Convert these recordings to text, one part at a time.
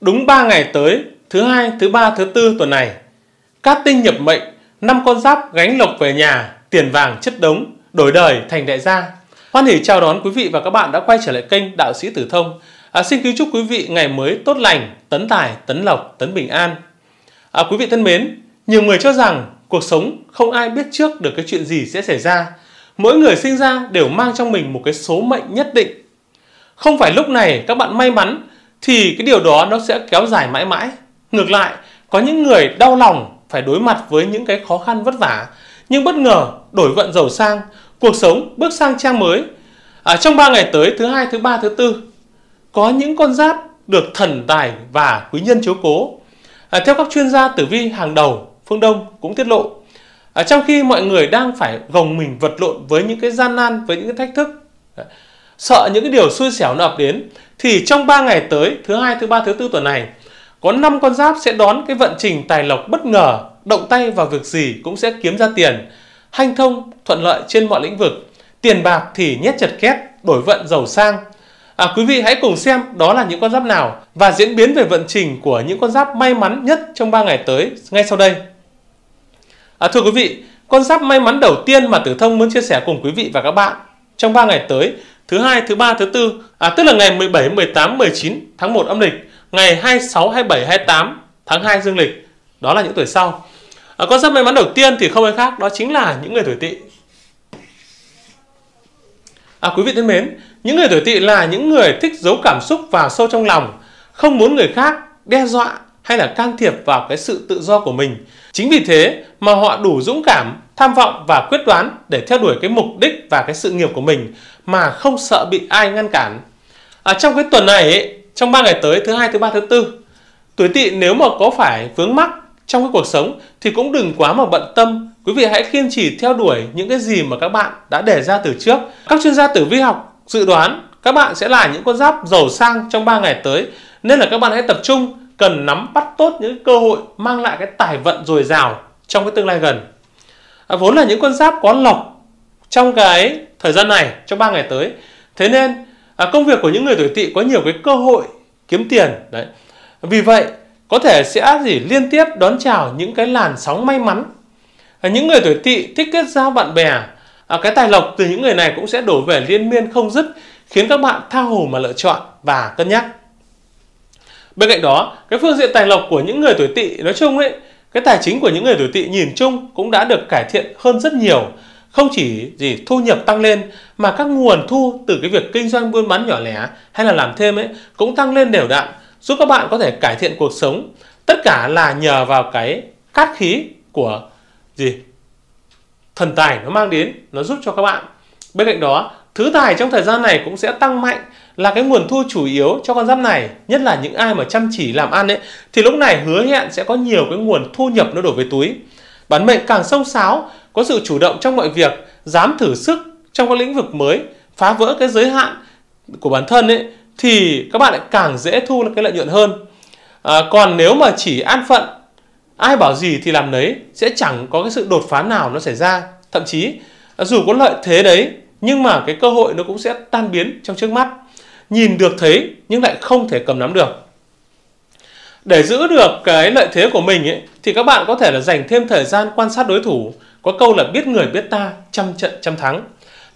Đúng 3 ngày tới, thứ hai, thứ ba, thứ tư tuần này, cát tinh nhập mệnh, năm con giáp gánh lộc về nhà, tiền vàng chất đống, đổi đời thành đại gia. Hoan hỉ chào đón quý vị và các bạn đã quay trở lại kênh Đạo sĩ Tử Thông. À, xin kính chúc quý vị ngày mới tốt lành, tấn tài, tấn lộc, tấn bình an. À, quý vị thân mến, nhiều người cho rằng cuộc sống không ai biết trước được cái chuyện gì sẽ xảy ra. Mỗi người sinh ra đều mang trong mình một cái số mệnh nhất định. Không phải lúc này các bạn may mắn thì cái điều đó nó sẽ kéo dài mãi mãi ngược lại có những người đau lòng phải đối mặt với những cái khó khăn vất vả nhưng bất ngờ đổi vận giàu sang cuộc sống bước sang trang mới à, trong 3 ngày tới thứ hai thứ ba thứ tư có những con giáp được thần tài và quý nhân chiếu cố à, theo các chuyên gia tử vi hàng đầu phương đông cũng tiết lộ à, trong khi mọi người đang phải gồng mình vật lộn với những cái gian nan với những cái thách thức à, sợ những cái điều xui xẻo nó ập đến thì trong 3 ngày tới thứ hai thứ ba thứ tư tuần này có 5 con giáp sẽ đón cái vận trình tài lộc bất ngờ động tay vào việc gì cũng sẽ kiếm ra tiền hanh thông thuận lợi trên mọi lĩnh vực tiền bạc thì nhét chật két đổi vận giàu sang à, quý vị hãy cùng xem đó là những con giáp nào và diễn biến về vận trình của những con giáp may mắn nhất trong 3 ngày tới ngay sau đây à, thưa quý vị con giáp may mắn đầu tiên mà tử thông muốn chia sẻ cùng quý vị và các bạn trong 3 ngày tới thứ hai, thứ ba, thứ tư, à, tức là ngày 17, 18, 19 tháng 1 âm lịch, ngày 26, 27, 28 tháng 2 dương lịch. Đó là những tuổi sau. À, con giáp may mắn đầu tiên thì không ai khác, đó chính là những người tuổi tỵ. À, quý vị thân mến, những người tuổi tỵ là những người thích giấu cảm xúc vào sâu trong lòng, không muốn người khác đe dọa hay là can thiệp vào cái sự tự do của mình. Chính vì thế mà họ đủ dũng cảm tham vọng và quyết đoán để theo đuổi cái mục đích và cái sự nghiệp của mình mà không sợ bị ai ngăn cản. À, trong cái tuần này, ấy, trong 3 ngày tới, thứ hai, thứ ba, thứ tư, tuổi tỵ nếu mà có phải vướng mắc trong cái cuộc sống thì cũng đừng quá mà bận tâm. Quý vị hãy kiên trì theo đuổi những cái gì mà các bạn đã đề ra từ trước. Các chuyên gia tử vi học dự đoán các bạn sẽ là những con giáp giàu sang trong 3 ngày tới. Nên là các bạn hãy tập trung cần nắm bắt tốt những cơ hội mang lại cái tài vận dồi dào trong cái tương lai gần à, vốn là những con giáp có lọc trong cái thời gian này trong 3 ngày tới thế nên à, công việc của những người tuổi tỵ có nhiều cái cơ hội kiếm tiền đấy vì vậy có thể sẽ gì liên tiếp đón chào những cái làn sóng may mắn à, những người tuổi tỵ thích kết giao bạn bè à, cái tài lộc từ những người này cũng sẽ đổ về liên miên không dứt khiến các bạn tha hồ mà lựa chọn và cân nhắc bên cạnh đó cái phương diện tài lộc của những người tuổi tỵ nói chung ấy cái tài chính của những người tuổi tỵ nhìn chung cũng đã được cải thiện hơn rất nhiều không chỉ gì thu nhập tăng lên mà các nguồn thu từ cái việc kinh doanh buôn bán nhỏ lẻ hay là làm thêm ấy cũng tăng lên đều đặn giúp các bạn có thể cải thiện cuộc sống tất cả là nhờ vào cái cát khí của gì thần tài nó mang đến nó giúp cho các bạn bên cạnh đó Thứ tài trong thời gian này cũng sẽ tăng mạnh là cái nguồn thu chủ yếu cho con giáp này, nhất là những ai mà chăm chỉ làm ăn ấy thì lúc này hứa hẹn sẽ có nhiều cái nguồn thu nhập nó đổ về túi. Bản mệnh càng sông sáo, có sự chủ động trong mọi việc, dám thử sức trong các lĩnh vực mới, phá vỡ cái giới hạn của bản thân ấy thì các bạn lại càng dễ thu cái lợi nhuận hơn. À, còn nếu mà chỉ an phận, ai bảo gì thì làm đấy sẽ chẳng có cái sự đột phá nào nó xảy ra. Thậm chí dù có lợi thế đấy nhưng mà cái cơ hội nó cũng sẽ tan biến trong trước mắt nhìn được thấy nhưng lại không thể cầm nắm được để giữ được cái lợi thế của mình ấy, thì các bạn có thể là dành thêm thời gian quan sát đối thủ có câu là biết người biết ta trăm trận trăm thắng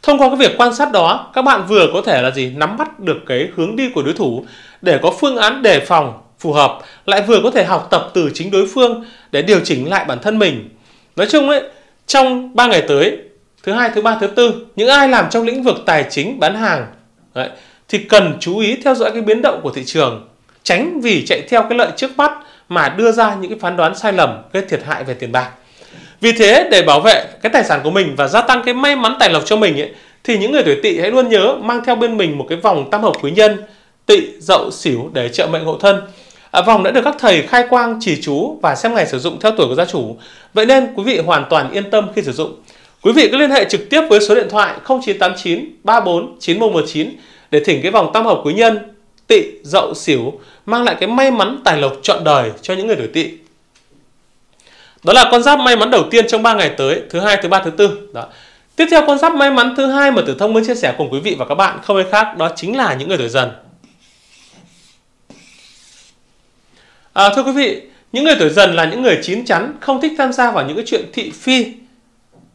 thông qua cái việc quan sát đó các bạn vừa có thể là gì nắm bắt được cái hướng đi của đối thủ để có phương án đề phòng phù hợp lại vừa có thể học tập từ chính đối phương để điều chỉnh lại bản thân mình nói chung ấy trong 3 ngày tới thứ hai thứ ba thứ tư những ai làm trong lĩnh vực tài chính bán hàng đấy, thì cần chú ý theo dõi cái biến động của thị trường tránh vì chạy theo cái lợi trước mắt mà đưa ra những cái phán đoán sai lầm gây thiệt hại về tiền bạc vì thế để bảo vệ cái tài sản của mình và gia tăng cái may mắn tài lộc cho mình ấy, thì những người tuổi tỵ hãy luôn nhớ mang theo bên mình một cái vòng tam hợp quý nhân tỵ dậu xỉu để trợ mệnh hộ thân à, vòng đã được các thầy khai quang chỉ chú và xem ngày sử dụng theo tuổi của gia chủ vậy nên quý vị hoàn toàn yên tâm khi sử dụng Quý vị cứ liên hệ trực tiếp với số điện thoại 0989 34 9119 để thỉnh cái vòng tam hợp quý nhân tị dậu xỉu mang lại cái may mắn tài lộc trọn đời cho những người tuổi tị. Đó là con giáp may mắn đầu tiên trong 3 ngày tới, thứ hai, thứ ba, thứ tư. Đó. Tiếp theo con giáp may mắn thứ hai mà Tử Thông muốn chia sẻ cùng quý vị và các bạn không ai khác đó chính là những người tuổi dần. À, thưa quý vị, những người tuổi dần là những người chín chắn, không thích tham gia vào những cái chuyện thị phi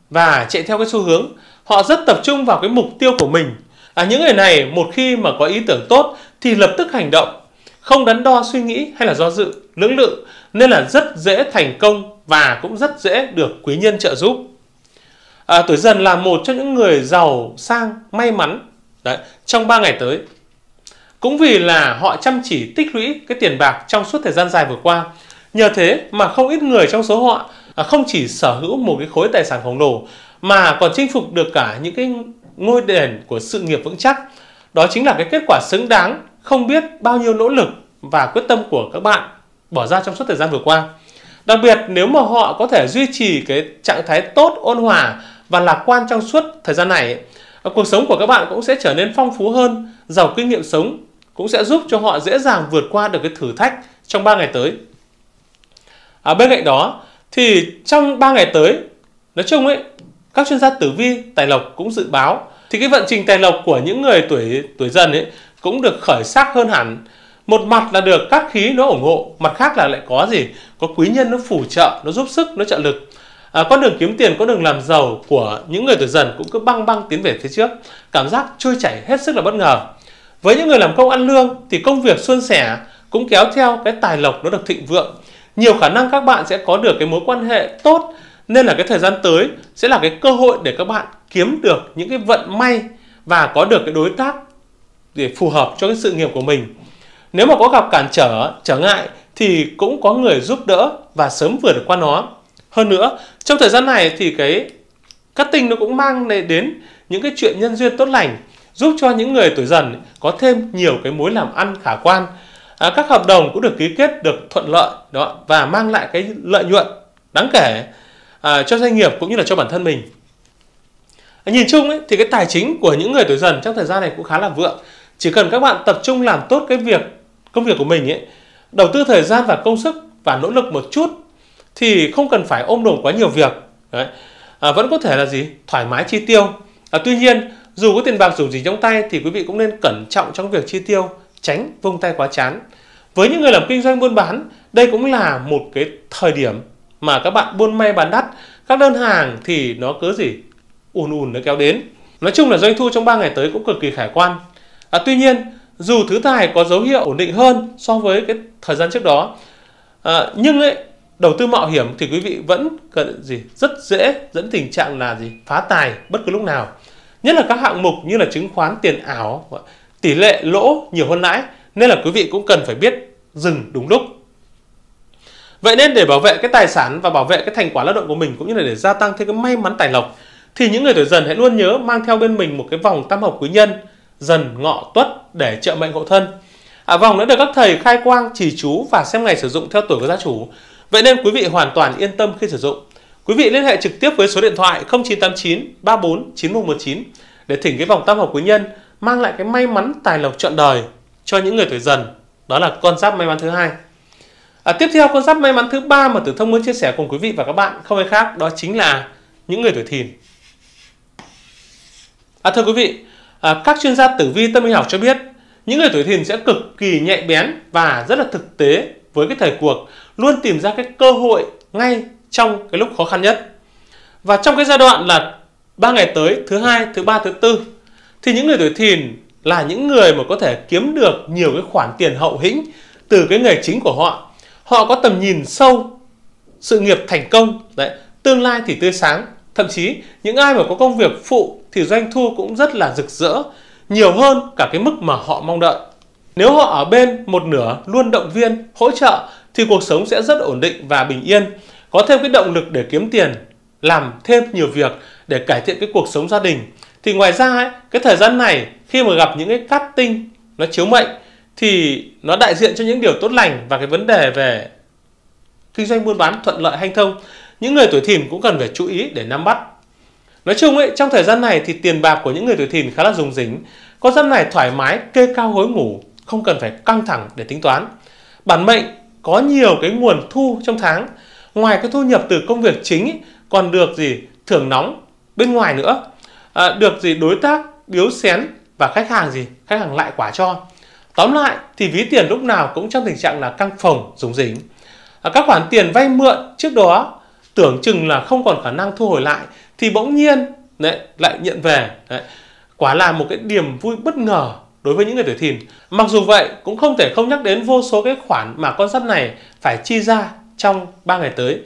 và chạy theo cái xu hướng họ rất tập trung vào cái mục tiêu của mình à, những người này một khi mà có ý tưởng tốt thì lập tức hành động không đắn đo suy nghĩ hay là do dự lưỡng lự nên là rất dễ thành công và cũng rất dễ được quý nhân trợ giúp à, tuổi dần là một trong những người giàu sang may mắn Đấy, trong 3 ngày tới cũng vì là họ chăm chỉ tích lũy cái tiền bạc trong suốt thời gian dài vừa qua nhờ thế mà không ít người trong số họ À, không chỉ sở hữu một cái khối tài sản khổng lồ mà còn chinh phục được cả những cái ngôi đền của sự nghiệp vững chắc. Đó chính là cái kết quả xứng đáng không biết bao nhiêu nỗ lực và quyết tâm của các bạn bỏ ra trong suốt thời gian vừa qua. Đặc biệt nếu mà họ có thể duy trì cái trạng thái tốt, ôn hòa và lạc quan trong suốt thời gian này, à, cuộc sống của các bạn cũng sẽ trở nên phong phú hơn, giàu kinh nghiệm sống cũng sẽ giúp cho họ dễ dàng vượt qua được cái thử thách trong 3 ngày tới. À, bên cạnh đó, thì trong 3 ngày tới nói chung ấy các chuyên gia tử vi tài lộc cũng dự báo thì cái vận trình tài lộc của những người tuổi tuổi dần ấy cũng được khởi sắc hơn hẳn một mặt là được các khí nó ủng hộ mặt khác là lại có gì có quý nhân nó phù trợ nó giúp sức nó trợ lực à, con đường kiếm tiền con đường làm giàu của những người tuổi dần cũng cứ băng băng tiến về phía trước cảm giác trôi chảy hết sức là bất ngờ với những người làm công ăn lương thì công việc xuân sẻ cũng kéo theo cái tài lộc nó được thịnh vượng nhiều khả năng các bạn sẽ có được cái mối quan hệ tốt nên là cái thời gian tới sẽ là cái cơ hội để các bạn kiếm được những cái vận may và có được cái đối tác để phù hợp cho cái sự nghiệp của mình nếu mà có gặp cản trở trở ngại thì cũng có người giúp đỡ và sớm vượt qua nó hơn nữa trong thời gian này thì cái cắt tinh nó cũng mang đến những cái chuyện nhân duyên tốt lành giúp cho những người tuổi dần có thêm nhiều cái mối làm ăn khả quan à, các hợp đồng cũng được ký kết được thuận lợi đó và mang lại cái lợi nhuận đáng kể à, cho doanh nghiệp cũng như là cho bản thân mình à, nhìn chung ấy, thì cái tài chính của những người tuổi dần trong thời gian này cũng khá là vượng chỉ cần các bạn tập trung làm tốt cái việc công việc của mình ấy đầu tư thời gian và công sức và nỗ lực một chút thì không cần phải ôm đồm quá nhiều việc Đấy. À, vẫn có thể là gì thoải mái chi tiêu à, tuy nhiên dù có tiền bạc dù gì trong tay thì quý vị cũng nên cẩn trọng trong việc chi tiêu tránh vung tay quá chán. Với những người làm kinh doanh buôn bán, đây cũng là một cái thời điểm mà các bạn buôn may bán đắt, các đơn hàng thì nó cứ gì ùn ùn nó kéo đến. Nói chung là doanh thu trong 3 ngày tới cũng cực kỳ khả quan. À, tuy nhiên, dù thứ tài có dấu hiệu ổn định hơn so với cái thời gian trước đó, à, nhưng ấy, đầu tư mạo hiểm thì quý vị vẫn cần gì rất dễ dẫn tình trạng là gì phá tài bất cứ lúc nào. Nhất là các hạng mục như là chứng khoán, tiền ảo, tỷ lệ lỗ nhiều hơn lãi nên là quý vị cũng cần phải biết dừng đúng lúc. Vậy nên để bảo vệ cái tài sản và bảo vệ cái thành quả lao động của mình cũng như là để gia tăng thêm cái may mắn tài lộc thì những người tuổi dần hãy luôn nhớ mang theo bên mình một cái vòng tam hợp quý nhân dần ngọ tuất để trợ mệnh hộ thân. À, vòng đã được các thầy khai quang, chỉ chú và xem ngày sử dụng theo tuổi của gia chủ. Vậy nên quý vị hoàn toàn yên tâm khi sử dụng. Quý vị liên hệ trực tiếp với số điện thoại 0989 34 9119 để thỉnh cái vòng tam hợp quý nhân mang lại cái may mắn tài lộc trọn đời cho những người tuổi dần đó là con giáp may mắn thứ hai à, tiếp theo con giáp may mắn thứ ba mà tử thông muốn chia sẻ cùng quý vị và các bạn không ai khác đó chính là những người tuổi thìn à, thưa quý vị à, các chuyên gia tử vi tâm lý học cho biết những người tuổi thìn sẽ cực kỳ nhạy bén và rất là thực tế với cái thời cuộc luôn tìm ra cái cơ hội ngay trong cái lúc khó khăn nhất và trong cái giai đoạn là ba ngày tới thứ hai thứ ba thứ tư thì những người tuổi thìn là những người mà có thể kiếm được nhiều cái khoản tiền hậu hĩnh từ cái nghề chính của họ họ có tầm nhìn sâu sự nghiệp thành công đấy tương lai thì tươi sáng thậm chí những ai mà có công việc phụ thì doanh thu cũng rất là rực rỡ nhiều hơn cả cái mức mà họ mong đợi nếu họ ở bên một nửa luôn động viên hỗ trợ thì cuộc sống sẽ rất ổn định và bình yên có thêm cái động lực để kiếm tiền làm thêm nhiều việc để cải thiện cái cuộc sống gia đình thì ngoài ra ấy, cái thời gian này khi mà gặp những cái cát tinh nó chiếu mệnh thì nó đại diện cho những điều tốt lành và cái vấn đề về kinh doanh buôn bán thuận lợi hanh thông những người tuổi thìn cũng cần phải chú ý để nắm bắt nói chung ấy trong thời gian này thì tiền bạc của những người tuổi thìn khá là dùng dính có dân này thoải mái kê cao gối ngủ không cần phải căng thẳng để tính toán bản mệnh có nhiều cái nguồn thu trong tháng ngoài cái thu nhập từ công việc chính ấy, còn được gì thưởng nóng bên ngoài nữa à, được gì đối tác biếu xén và khách hàng gì khách hàng lại quả cho tóm lại thì ví tiền lúc nào cũng trong tình trạng là căng phồng rúng dính à, các khoản tiền vay mượn trước đó tưởng chừng là không còn khả năng thu hồi lại thì bỗng nhiên đấy, lại nhận về đấy. quả là một cái điểm vui bất ngờ đối với những người tuổi thìn mặc dù vậy cũng không thể không nhắc đến vô số cái khoản mà con giáp này phải chi ra trong 3 ngày tới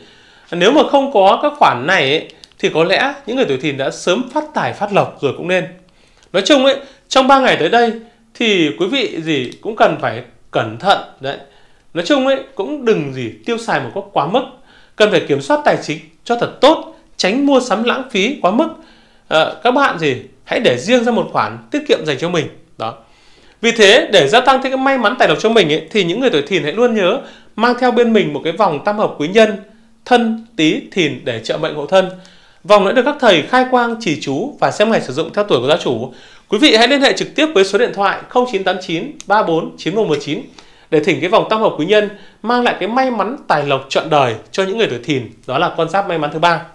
nếu mà không có các khoản này ấy, thì có lẽ những người tuổi thìn đã sớm phát tài phát lộc rồi cũng nên. Nói chung ấy, trong 3 ngày tới đây thì quý vị gì cũng cần phải cẩn thận đấy. Nói chung ấy cũng đừng gì tiêu xài một cách quá mức, cần phải kiểm soát tài chính cho thật tốt, tránh mua sắm lãng phí quá mức. À, các bạn gì hãy để riêng ra một khoản tiết kiệm dành cho mình đó. Vì thế để gia tăng thêm cái may mắn tài lộc cho mình ấy, thì những người tuổi thìn hãy luôn nhớ mang theo bên mình một cái vòng tam hợp quý nhân thân tý thìn để trợ mệnh hộ thân Vòng đã được các thầy khai quang chỉ chú và xem ngày sử dụng theo tuổi của gia chủ. Quý vị hãy liên hệ trực tiếp với số điện thoại 0989 34 9119 để thỉnh cái vòng tam hợp quý nhân mang lại cái may mắn tài lộc trọn đời cho những người tuổi thìn, đó là con giáp may mắn thứ ba.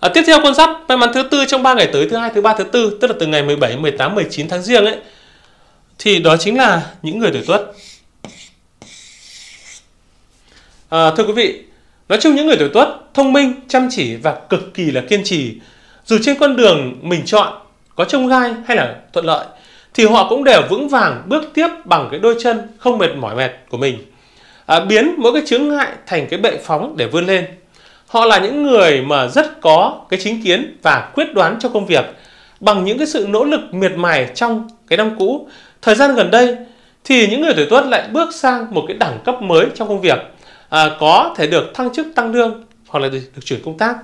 À, tiếp theo con giáp may mắn thứ tư trong 3 ngày tới thứ hai, thứ ba, thứ tư, tức là từ ngày 17, 18, 19 tháng riêng ấy thì đó chính là những người tuổi Tuất. À, thưa quý vị, Nói chung những người tuổi tuất thông minh, chăm chỉ và cực kỳ là kiên trì. Dù trên con đường mình chọn có trông gai hay là thuận lợi thì họ cũng đều vững vàng bước tiếp bằng cái đôi chân không mệt mỏi mệt của mình. À, biến mỗi cái chướng ngại thành cái bệ phóng để vươn lên. Họ là những người mà rất có cái chính kiến và quyết đoán cho công việc bằng những cái sự nỗ lực miệt mài trong cái năm cũ. Thời gian gần đây thì những người tuổi Tuất lại bước sang một cái đẳng cấp mới trong công việc à, có thể được thăng chức tăng lương hoặc là được, được chuyển công tác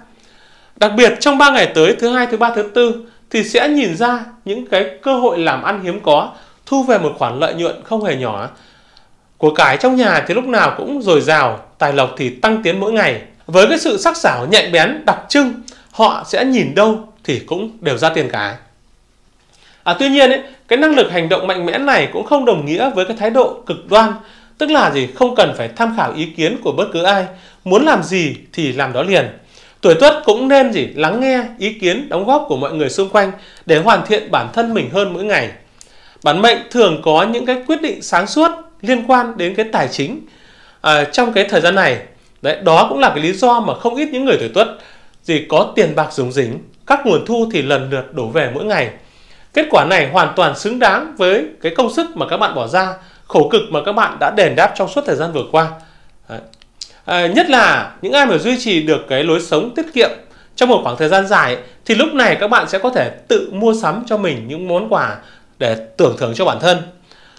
đặc biệt trong 3 ngày tới thứ hai thứ ba thứ tư thì sẽ nhìn ra những cái cơ hội làm ăn hiếm có thu về một khoản lợi nhuận không hề nhỏ của cải trong nhà thì lúc nào cũng dồi dào tài lộc thì tăng tiến mỗi ngày với cái sự sắc sảo nhạy bén đặc trưng họ sẽ nhìn đâu thì cũng đều ra tiền cả à, tuy nhiên ấy, cái năng lực hành động mạnh mẽ này cũng không đồng nghĩa với cái thái độ cực đoan Tức là gì? Không cần phải tham khảo ý kiến của bất cứ ai. Muốn làm gì thì làm đó liền. Tuổi tuất cũng nên gì? Lắng nghe ý kiến đóng góp của mọi người xung quanh để hoàn thiện bản thân mình hơn mỗi ngày. Bản mệnh thường có những cái quyết định sáng suốt liên quan đến cái tài chính à, trong cái thời gian này. Đấy, đó cũng là cái lý do mà không ít những người tuổi tuất gì có tiền bạc rủng dính các nguồn thu thì lần lượt đổ về mỗi ngày. Kết quả này hoàn toàn xứng đáng với cái công sức mà các bạn bỏ ra khổ cực mà các bạn đã đền đáp trong suốt thời gian vừa qua À, nhất là những ai mà duy trì được cái lối sống tiết kiệm trong một khoảng thời gian dài thì lúc này các bạn sẽ có thể tự mua sắm cho mình những món quà để tưởng thưởng cho bản thân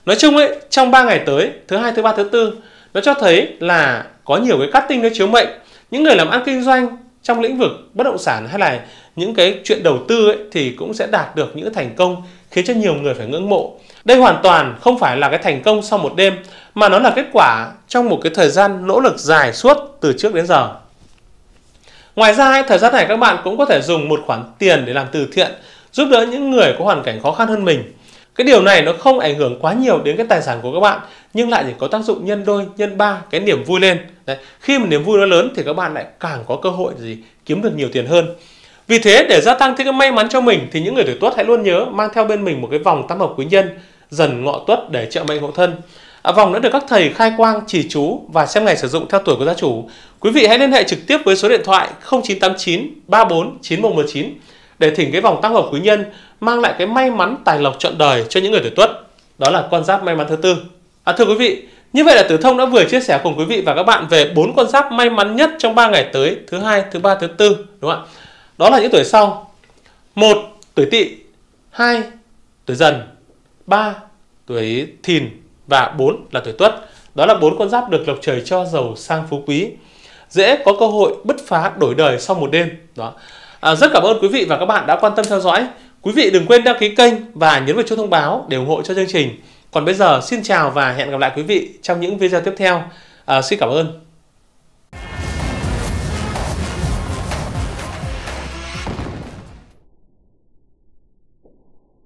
nói chung ấy trong 3 ngày tới thứ hai thứ ba thứ tư nó cho thấy là có nhiều cái cắt tinh nó chiếu mệnh những người làm ăn kinh doanh trong lĩnh vực bất động sản hay là những cái chuyện đầu tư ấy, thì cũng sẽ đạt được những thành công khiến cho nhiều người phải ngưỡng mộ đây hoàn toàn không phải là cái thành công sau một đêm mà nó là kết quả trong một cái thời gian nỗ lực dài suốt từ trước đến giờ. Ngoài ra, thời gian này các bạn cũng có thể dùng một khoản tiền để làm từ thiện, giúp đỡ những người có hoàn cảnh khó khăn hơn mình. Cái điều này nó không ảnh hưởng quá nhiều đến cái tài sản của các bạn nhưng lại chỉ có tác dụng nhân đôi, nhân ba cái niềm vui lên. Đấy. Khi mà niềm vui nó lớn thì các bạn lại càng có cơ hội gì kiếm được nhiều tiền hơn. Vì thế để gia tăng thêm cái may mắn cho mình thì những người tuổi Tuất hãy luôn nhớ mang theo bên mình một cái vòng tam hợp quý nhân dần ngọ tuất để trợ mệnh hộ thân. À, vòng đã được các thầy khai quang chỉ chú và xem ngày sử dụng theo tuổi của gia chủ. Quý vị hãy liên hệ trực tiếp với số điện thoại 0989 34 9119 để thỉnh cái vòng tăng hợp quý nhân mang lại cái may mắn tài lộc trọn đời cho những người tuổi tuất. Đó là con giáp may mắn thứ tư. À, thưa quý vị, như vậy là Tử Thông đã vừa chia sẻ cùng quý vị và các bạn về bốn con giáp may mắn nhất trong 3 ngày tới, thứ hai, thứ ba, thứ tư, đúng không ạ? Đó là những tuổi sau. một Tuổi Tỵ, hai Tuổi Dần, 3 tuổi thìn và 4 là tuổi tuất. Đó là bốn con giáp được lộc trời cho giàu sang phú quý, dễ có cơ hội bứt phá đổi đời sau một đêm. Đó. À, rất cảm ơn quý vị và các bạn đã quan tâm theo dõi. Quý vị đừng quên đăng ký kênh và nhấn vào chuông thông báo để ủng hộ cho chương trình. Còn bây giờ xin chào và hẹn gặp lại quý vị trong những video tiếp theo. À, xin cảm ơn.